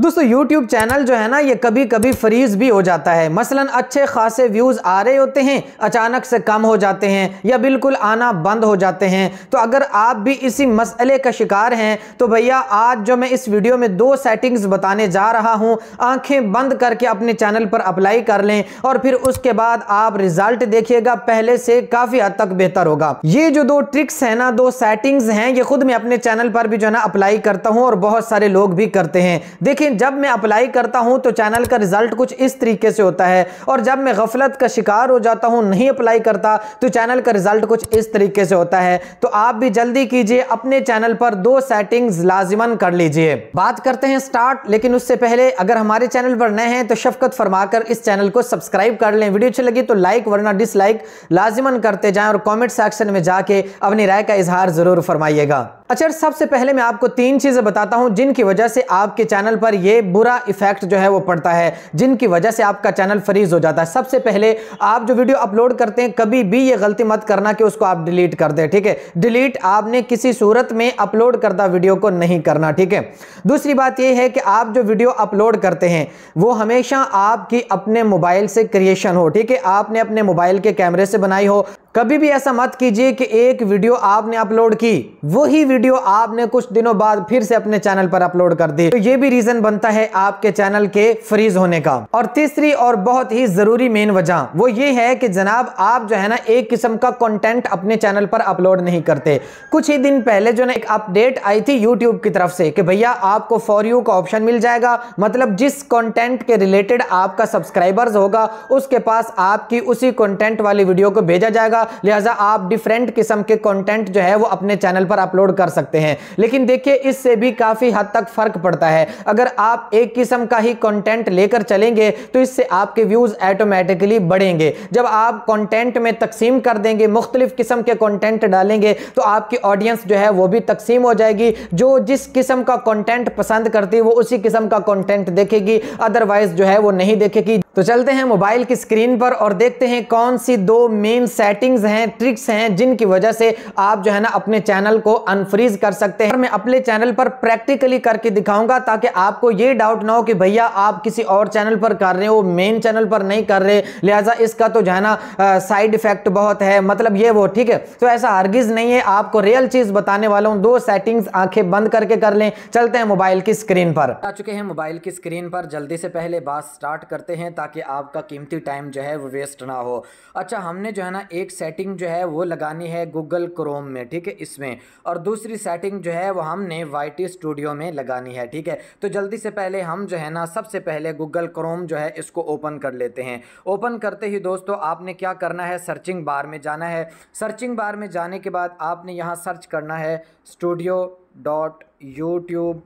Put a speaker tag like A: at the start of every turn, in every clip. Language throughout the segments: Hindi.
A: दोस्तों YouTube चैनल जो है ना ये कभी कभी फ्रीज भी हो जाता है मसलन अच्छे खासे व्यूज़ आ रहे होते हैं अचानक से कम हो जाते हैं या बिल्कुल आना बंद हो जाते हैं तो अगर आप भी इसी मसले का शिकार हैं तो भैया आज जो मैं इस वीडियो में दो सेटिंग्स बताने जा रहा हूं आंखें बंद करके अपने चैनल पर अप्लाई कर लें और फिर उसके बाद आप रिज़ल्ट देखिएगा पहले से काफ़ी हद तक बेहतर होगा ये जो दो ट्रिक्स है ना दो सेटिंग्स हैं ये खुद मैं अपने चैनल पर भी जो है ना अप्लाई करता हूँ और बहुत सारे लोग भी करते हैं देखिए लेकिन जब मैं अप्लाई करता हूं तो चैनल का रिजल्ट कुछ इस तरीके से होता है और जब मैं गफलत का शिकार हो जाता हूं नहीं अप्लाई करता तो चैनल का रिजल्ट कुछ इस तरीके से होता है तो आप भी जल्दी कीजिए अपने चैनल पर दो सेटिंग्स लाजिमन कर लीजिए बात करते हैं स्टार्ट लेकिन उससे पहले अगर हमारे चैनल पर नए हैं तो शफकत फरमाकर इस चैनल को सब्सक्राइब कर लें वीडियो अच्छी लगी तो लाइक वरना डिसलाइक लाजिमन करते जाएं और कमेंट सेक्शन में जाके अपनी राय का इजहार ज़रूर फरमाइएगा अच्छा सबसे पहले मैं आपको तीन चीज़ें बताता हूं जिनकी वजह से आपके चैनल पर यह बुरा इफेक्ट जो है वो पड़ता है जिनकी वजह से आपका चैनल फ्रीज हो जाता है सबसे पहले आप जो वीडियो अपलोड करते हैं कभी भी ये गलती मत करना कि उसको आप डिलीट कर दें ठीक है डिलीट आपने किसी सूरत में अपलोड करता वीडियो को नहीं करना ठीक है दूसरी बात यह है कि आप जो वीडियो अपलोड करते हैं वो हमेशा आपकी अपने मोबाइल से क्रिएशन हो ठीक है आपने अपने मोबाइल के कैमरे से बनाई हो कभी भी ऐसा मत कीजिए कि एक वीडियो आपने अपलोड की वही वीडियो आपने कुछ दिनों बाद फिर से अपने चैनल पर अपलोड कर दी तो ये भी रीजन बनता है आपके चैनल के फ्रीज होने का और तीसरी और बहुत ही जरूरी मेन वजह वो ये है कि जनाब आप जो है ना एक किस्म का कंटेंट अपने चैनल पर अपलोड नहीं करते कुछ ही दिन पहले जो ना एक अपडेट आई थी यूट्यूब की तरफ से कि भैया आपको फॉर यू का ऑप्शन मिल जाएगा मतलब जिस कॉन्टेंट के रिलेटेड आपका सब्सक्राइबर्स होगा उसके पास आपकी उसी कॉन्टेंट वाली वीडियो को भेजा जाएगा लिहाजा आप डिफरेंट किस्म के कंटेंट जो है वो अपने चैनल पर अपलोड कर सकते हैं लेकिन देखिए इससे भी काफ़ी हद तक फ़र्क पड़ता है अगर आप एक किस्म का ही कंटेंट लेकर चलेंगे तो इससे आपके व्यूज़ ऑटोमेटिकली बढ़ेंगे जब आप कंटेंट में तकसीम कर देंगे मुख्तलिफ किस्म के कंटेंट डालेंगे तो आपकी ऑडियंस जो है वो भी तकसीम हो जाएगी जो जिस किस्म का कंटेंट पसंद करती है वो उसी किस्म का कंटेंट देखेगी अदरवाइज जो है वो नहीं देखेगी तो चलते हैं मोबाइल की स्क्रीन पर और देखते हैं कौन सी दो मेन सेटिंग्स हैं ट्रिक्स हैं जिनकी वजह से आप जो है ना अपने चैनल को अनफ्रीज कर सकते हैं मैं अपने चैनल पर प्रैक्टिकली करके दिखाऊंगा ताकि आपको ये डाउट ना हो कि भैया आप किसी और चैनल पर कर रहे हो मेन चैनल पर नहीं कर रहे लिहाजा इसका तो जो है ना साइड इफेक्ट बहुत है मतलब ये वो ठीक है तो ऐसा हरगिज नहीं है आपको रियल चीज बताने वाला हूँ दो सेटिंग्स आंखें बंद करके कर लें चलते हैं मोबाइल की स्क्रीन पर आ चुके हैं मोबाइल की स्क्रीन पर जल्दी से पहले बात स्टार्ट करते हैं ताकि आपका कीमती टाइम जो है वो वेस्ट ना हो अच्छा हमने जो है ना एक सेटिंग जो है वो लगानी है गूगल क्रोम में ठीक है इसमें और दूसरी सेटिंग जो है वो हमने वाई स्टूडियो में लगानी है ठीक है तो जल्दी से पहले हम जो है ना सबसे पहले गूगल क्रोम जो है इसको ओपन कर लेते हैं ओपन करते ही दोस्तों आपने क्या करना है सर्चिंग बार में जाना है सर्चिंग बार में जाने के बाद आपने यहाँ सर्च करना है studio dot YouTube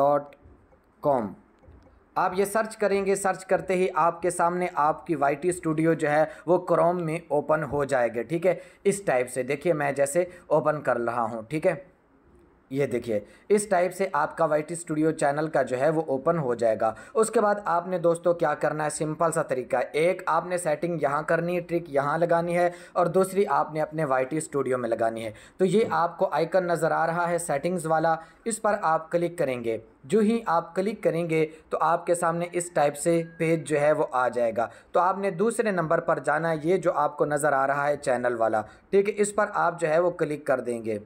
A: dot com आप ये सर्च करेंगे सर्च करते ही आपके सामने आपकी वाई टी स्टूडियो जो है वो क्रोम में ओपन हो जाएगा ठीक है इस टाइप से देखिए मैं जैसे ओपन कर रहा हूँ ठीक है ये देखिए इस टाइप से आपका वाइट स्टूडियो चैनल का जो है वो ओपन हो जाएगा उसके बाद आपने दोस्तों क्या करना है सिंपल सा तरीका एक आपने सेटिंग यहाँ करनी है ट्रिक यहाँ लगानी है और दूसरी आपने अपने वाइट स्टूडियो में लगानी है तो ये आपको आइकन नज़र आ रहा है सेटिंग्स वाला इस पर आप क्लिक करेंगे जो ही आप क्लिक करेंगे तो आपके सामने इस टाइप से पेज जो है वो आ जाएगा तो आपने दूसरे नंबर पर जाना है ये जो आपको नज़र आ रहा है चैनल वाला ठीक है इस पर आप जो है वो क्लिक कर देंगे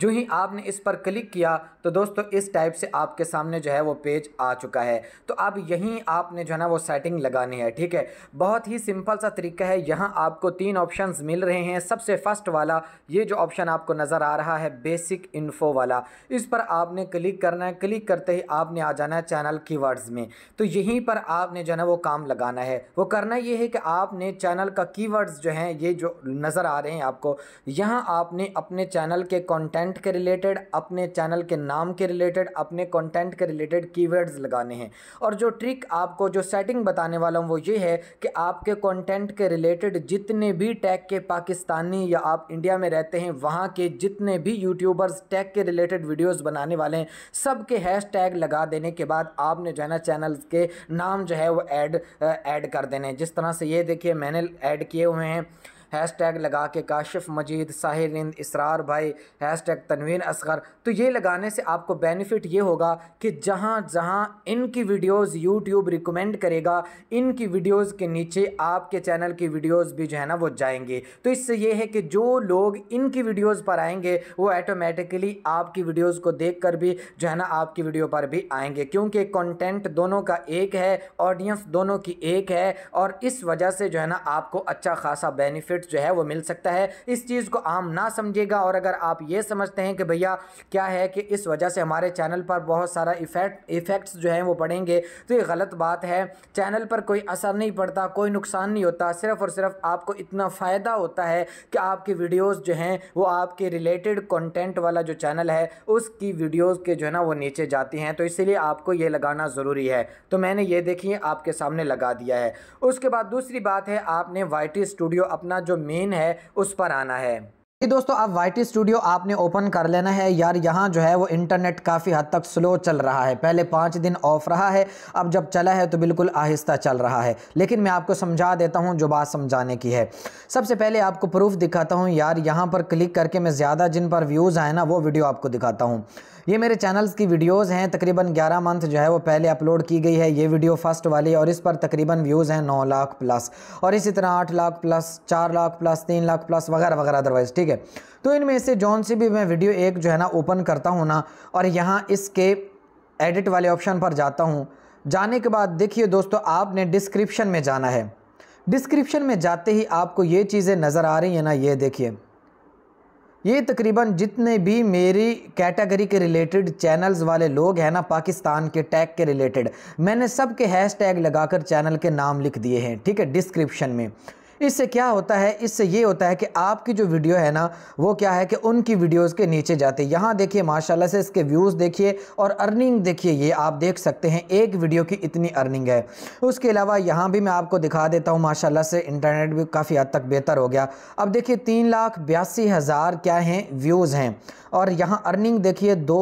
A: जो ही आपने इस पर क्लिक किया तो दोस्तों इस टाइप से आपके सामने जो है वो पेज आ चुका है तो अब यहीं आपने जो है ना वो सेटिंग लगानी है ठीक है बहुत ही सिंपल सा तरीका है यहाँ आपको तीन ऑप्शन मिल रहे हैं सबसे फर्स्ट वाला ये जो ऑप्शन आपको नज़र आ रहा है बेसिक इन्फो वाला इस पर आपने क्लिक करना है क्लिक करते ही आपने आ जाना है चैनल की में तो यहीं पर आपने जो है ना वो काम लगाना है वो करना ये है कि आपने चैनल का कीवर्ड्स जो हैं ये जो नज़र आ रहे हैं आपको यहाँ आपने अपने चैनल के कॉन्टेंट कंटेंट के रिलेटेड अपने चैनल के नाम के रिलेटेड अपने कंटेंट के रिलेटेड कीवर्ड्स लगाने हैं और जो ट्रिक आपको जो सेटिंग बताने वाला हूँ वो ये है कि आपके कंटेंट के रिलेटेड जितने भी टैग के पाकिस्तानी या आप इंडिया में रहते हैं वहाँ के जितने भी यूट्यूबर्स टैग के रिलेटेड वीडियोज़ बनाने वाले हैं सब के हैश लगा देने के बाद आपने जो है ना चैनल के नाम जो है वो ऐड ऐड कर देने जिस तरह से ये देखिए मैंने ऐड किए हुए हैं हैश टैग लगा के काशिफ मजीद हिंद इसरार भाई हैश टैग तनवीन असगर तो ये लगाने से आपको बेनिफिट ये होगा कि जहाँ जहाँ इनकी वीडियोज़ यूट्यूब रिकमेंड करेगा इनकी वीडियोज़ के नीचे आपके चैनल की वीडियोज़ भी जो है ना वो जाएंगे तो इससे ये है कि जो लोग इनकी वीडियोज़ पर आएंगे वो ऐटोमेटिकली आपकी वीडियोज़ को कर भी जो है ना आपकी वीडियो पर भी आएंगे क्योंकि कंटेंट दोनों का एक है ऑडियंस दोनों की एक है और इस वजह से जो है ना आपको अच्छा खासा बेनिफिट बेनिफिट जो है वो मिल सकता है इस चीज़ को आम ना समझेगा और अगर आप ये समझते हैं कि भैया क्या है कि इस वजह से हमारे चैनल पर बहुत सारा इफेक्ट इफ़ेक्ट्स जो है वो पड़ेंगे तो ये गलत बात है चैनल पर कोई असर नहीं पड़ता कोई नुकसान नहीं होता सिर्फ़ और सिर्फ आपको इतना फ़ायदा होता है कि आपकी वीडियोज़ जो हैं वो आपके रिलेटेड कॉन्टेंट वाला जो चैनल है उसकी वीडियोज़ के जो है ना वो नीचे जाती हैं तो इसीलिए आपको ये लगाना ज़रूरी है तो मैंने ये देखिए आपके सामने लगा दिया है उसके बाद दूसरी बात है आपने वाई स्टूडियो अपना जो मेन है उस पर आना है ये दोस्तों अब वाई स्टूडियो आपने ओपन कर लेना है यार यहाँ जो है वो इंटरनेट काफ़ी हद तक स्लो चल रहा है पहले पाँच दिन ऑफ रहा है अब जब चला है तो बिल्कुल आहिस्ता चल रहा है लेकिन मैं आपको समझा देता हूँ जो बात समझाने की है सबसे पहले आपको प्रूफ दिखाता हूँ यार यहाँ पर क्लिक करके मैं ज़्यादा जिन पर व्यूज़ आए ना वो वीडियो आपको दिखाता हूँ ये मेरे चैनल्स की वीडियोज़ हैं तकरीबन ग्यारह मंथ जो है वो पहले अपलोड की गई है ये वीडियो फर्स्ट वाली और इस पर तकरीबन व्यूज़ हैं नौ लाख प्लस और इसी तरह आठ लाख प्लस चार लाख प्लस तीन लाख प्लस वगैरह वगैरह अदरवाइज़ ठीक ठीक है तो इनमें से जौन सी भी मैं वीडियो एक जो है ना ओपन करता हूँ ना और यहाँ इसके एडिट वाले ऑप्शन पर जाता हूँ जाने के बाद देखिए दोस्तों आपने डिस्क्रिप्शन में जाना है डिस्क्रिप्शन में जाते ही आपको ये चीज़ें नज़र आ रही हैं ना ये देखिए ये तकरीबन जितने भी मेरी कैटेगरी के रिलेटेड चैनल्स वाले लोग हैं ना पाकिस्तान के टैग के रिलेटेड मैंने सब के हैश टैग लगाकर चैनल के नाम लिख दिए हैं ठीक है डिस्क्रिप्शन में इससे क्या होता है इससे ये होता है कि आपकी जो वीडियो है ना वो क्या है कि उनकी वीडियोस के नीचे जाते यहाँ देखिए माशाल्लाह से इसके व्यूज़ देखिए और अर्निंग देखिए ये आप देख सकते हैं एक वीडियो की इतनी अर्निंग है उसके अलावा यहाँ भी मैं आपको दिखा देता हूँ माशाला से इंटरनेट भी काफ़ी हद तक बेहतर हो गया अब देखिए तीन लाख बयासी हज़ार क्या हैं व्यूज़ हैं और यहाँ अर्निंग देखिए दो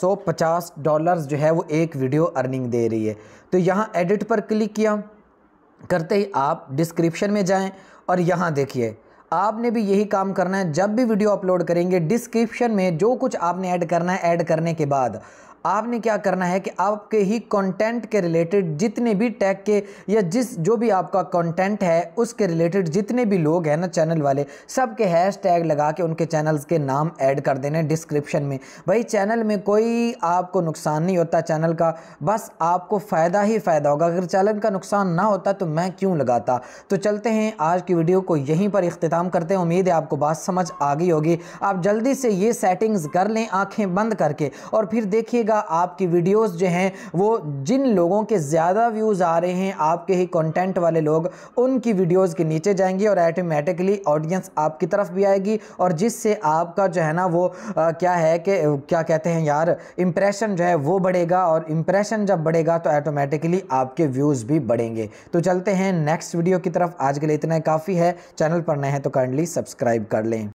A: सौ पचास डॉलर्स जो है वो एक वीडियो अर्निंग दे रही है तो यहाँ एडिट पर क्लिक किया करते ही आप डिस्क्रिप्शन में जाएं और यहाँ देखिए आपने भी यही काम करना है जब भी वीडियो अपलोड करेंगे डिस्क्रिप्शन में जो कुछ आपने ऐड करना है ऐड करने के बाद आपने क्या करना है कि आपके ही कंटेंट के रिलेटेड जितने भी टैग के या जिस जो भी आपका कंटेंट है उसके रिलेटेड जितने भी लोग हैं ना चैनल वाले सब के हैश टैग लगा के उनके चैनल्स के नाम ऐड कर देने डिस्क्रिप्शन में भाई चैनल में कोई आपको नुकसान नहीं होता चैनल का बस आपको फ़ायदा ही फ़ायदा होगा अगर चैनल का नुकसान ना होता तो मैं क्यों लगाता तो चलते हैं आज की वीडियो को यहीं पर अख्ताम करते हैं उम्मीद है आपको बात समझ आ गई होगी आप जल्दी से ये सेटिंग्स कर लें आँखें बंद करके और फिर देखिएगा रहेगा आपकी वीडियोस जो हैं वो जिन लोगों के ज़्यादा व्यूज़ आ रहे हैं आपके ही कंटेंट वाले लोग उनकी वीडियोस के नीचे जाएंगी और ऐटोमेटिकली ऑडियंस आपकी तरफ भी आएगी और जिससे आपका जो है ना वो आ, क्या है कि क्या कहते हैं यार इम्प्रेशन जो है वो बढ़ेगा और इम्प्रेशन जब बढ़ेगा तो ऐटोमेटिकली आपके व्यूज़ भी बढ़ेंगे तो चलते हैं नेक्स्ट वीडियो की तरफ आज के लिए इतना काफ़ी है चैनल पर नए हैं तो काइंडली सब्सक्राइब कर लें